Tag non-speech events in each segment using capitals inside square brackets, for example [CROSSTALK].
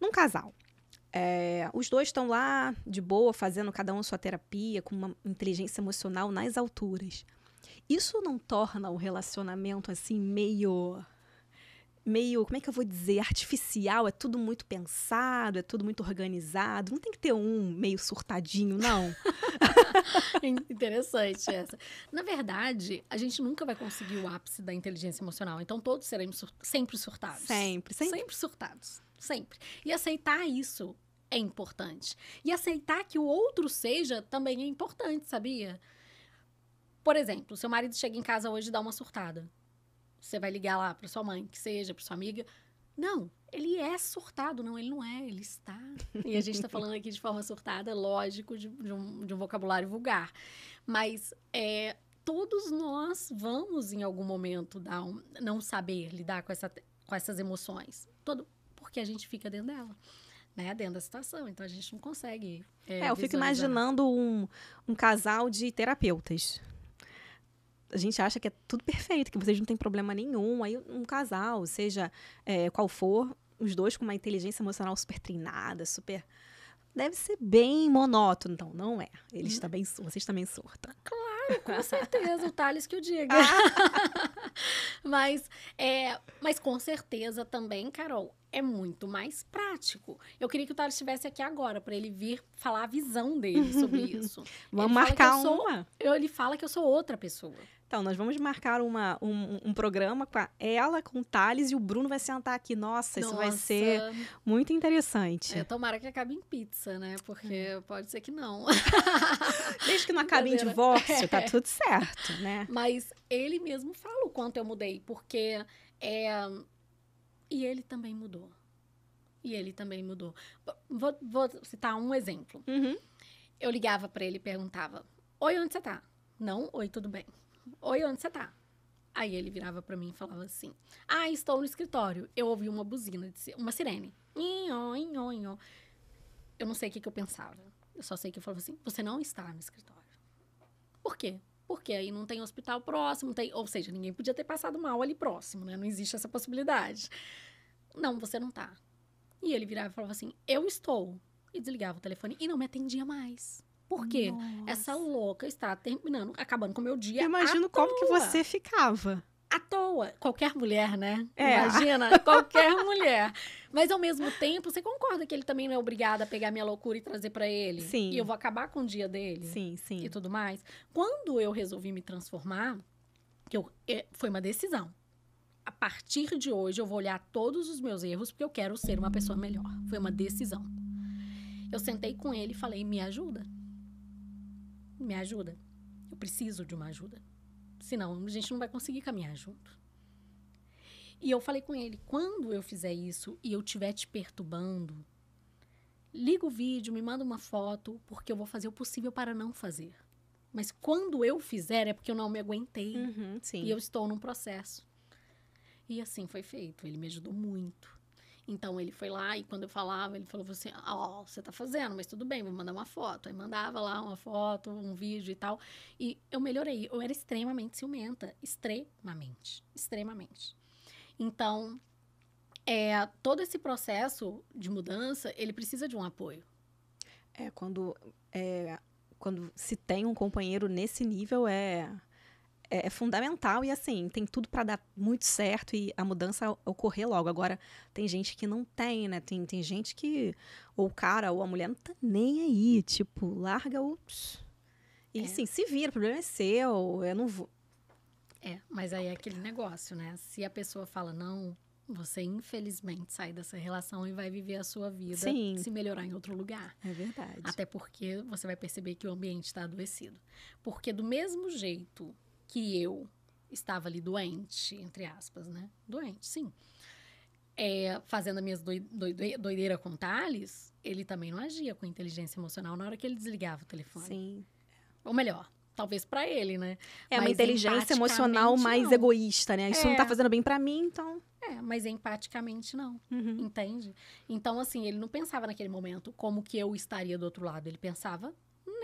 Num casal. É, os dois estão lá de boa, fazendo cada um sua terapia, com uma inteligência emocional nas alturas. Isso não torna o relacionamento assim meio. meio. como é que eu vou dizer? artificial, é tudo muito pensado, é tudo muito organizado. Não tem que ter um meio surtadinho, não. [LAUGHS] Interessante essa. Na verdade, a gente nunca vai conseguir o ápice da inteligência emocional. Então todos seremos sur sempre surtados. Sempre, sempre. Sempre surtados sempre. E aceitar isso é importante. E aceitar que o outro seja também é importante, sabia? Por exemplo, seu marido chega em casa hoje e dá uma surtada. Você vai ligar lá para sua mãe, que seja, para sua amiga. Não, ele é surtado, não, ele não é, ele está. E a gente está falando aqui de forma surtada, lógico, de, de, um, de um, vocabulário vulgar. Mas é, todos nós vamos, em algum momento, dar um, não saber lidar com, essa, com essas emoções. Todo, porque a gente fica dentro dela. Né, dentro da situação, então a gente não consegue. É, é eu visualizar. fico imaginando um, um casal de terapeutas a gente acha que é tudo perfeito, que vocês não têm problema nenhum. Aí um casal, seja é, qual for, os dois com uma inteligência emocional super treinada, super. Deve ser bem monótono, então, não é? Eles também, vocês também surtam. Claro, com certeza, o Thales que o diga. Ah. [LAUGHS] Mas, é, mas com certeza também, Carol, é muito mais prático. Eu queria que o Taro estivesse aqui agora para ele vir falar a visão dele sobre [LAUGHS] isso. Vamos ele marcar sou, uma. Eu, ele fala que eu sou outra pessoa então, nós vamos marcar uma, um, um programa com ela, com o Thales e o Bruno vai sentar aqui. Nossa, Nossa. isso vai ser muito interessante. É, tomara que acabe em pizza, né? Porque hum. pode ser que não. [LAUGHS] Desde que não acabe em divórcio, tá é. tá tudo certo, né? Mas ele mesmo fala o quanto eu mudei, porque é... E ele também mudou. E ele também mudou. Vou, vou citar um exemplo. Uhum. Eu ligava para ele e perguntava: Oi, onde você tá? Não, oi, tudo bem. Oi, onde você tá? Aí ele virava para mim e falava assim: Ah, estou no escritório. Eu ouvi uma buzina, uma sirene. Inho, inho, inho. Eu não sei o que, que eu pensava. Eu só sei que eu falava assim: Você não está no escritório. Por quê? Porque aí não tem hospital próximo, tem, ou seja, ninguém podia ter passado mal ali próximo, né? Não existe essa possibilidade. Não, você não tá. E ele virava e falava assim: Eu estou. E desligava o telefone e não me atendia mais. Porque Nossa. Essa louca está terminando, acabando com o meu dia. Eu imagino como toa. que você ficava. À toa. Qualquer mulher, né? É. Imagina, [LAUGHS] qualquer mulher. Mas ao mesmo tempo, você concorda que ele também não é obrigado a pegar minha loucura e trazer para ele? Sim. E eu vou acabar com o dia dele? Sim, sim. E tudo mais. Quando eu resolvi me transformar, que eu, é, foi uma decisão a partir de hoje eu vou olhar todos os meus erros porque eu quero ser uma pessoa melhor. Foi uma decisão. Eu sentei com ele e falei: "Me ajuda" me ajuda. Eu preciso de uma ajuda. Senão a gente não vai conseguir caminhar junto. E eu falei com ele: quando eu fizer isso e eu estiver te perturbando, liga o vídeo, me manda uma foto, porque eu vou fazer o possível para não fazer. Mas quando eu fizer, é porque eu não me aguentei. Uhum, e eu estou num processo. E assim foi feito. Ele me ajudou muito. Então ele foi lá e quando eu falava, ele falou assim: Ó, oh, você tá fazendo, mas tudo bem, vou mandar uma foto. Aí mandava lá uma foto, um vídeo e tal. E eu melhorei. Eu era extremamente ciumenta. Extremamente. Extremamente. Então, é, todo esse processo de mudança, ele precisa de um apoio. É, quando, é, quando se tem um companheiro nesse nível, é é, é fundamental e assim, tem tudo para dar muito certo e a mudança ocorrer logo. Agora, tem gente que não tem, né? Tem, tem gente que, ou o cara ou a mulher não tá nem aí, tipo, larga o. E é. assim, se vira, o problema é seu, eu não vou. É, mas aí é aquele negócio, né? Se a pessoa fala não, você infelizmente sai dessa relação e vai viver a sua vida Sim. se melhorar em outro lugar. É verdade. Até porque você vai perceber que o ambiente está adoecido. Porque do mesmo jeito que eu estava ali doente, entre aspas, né? Doente, sim. É, fazendo a minha doideira com Thales, ele também não agia com inteligência emocional na hora que ele desligava o telefone. Sim. Ou melhor, talvez para ele, né? É mas uma inteligência emocional mais não. egoísta, né? Isso é. não tá é. fazendo bem para mim, então. É, mas empaticamente não, uhum. entende? Então, assim, ele não pensava naquele momento como que eu estaria do outro lado. Ele pensava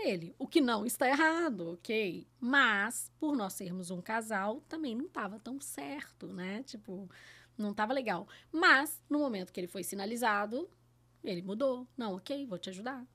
nele. O que não está errado, ok? Mas, por nós sermos um casal, também não estava tão certo, né? Tipo, não estava legal. Mas, no momento que ele foi sinalizado, ele mudou. Não, ok, vou te ajudar.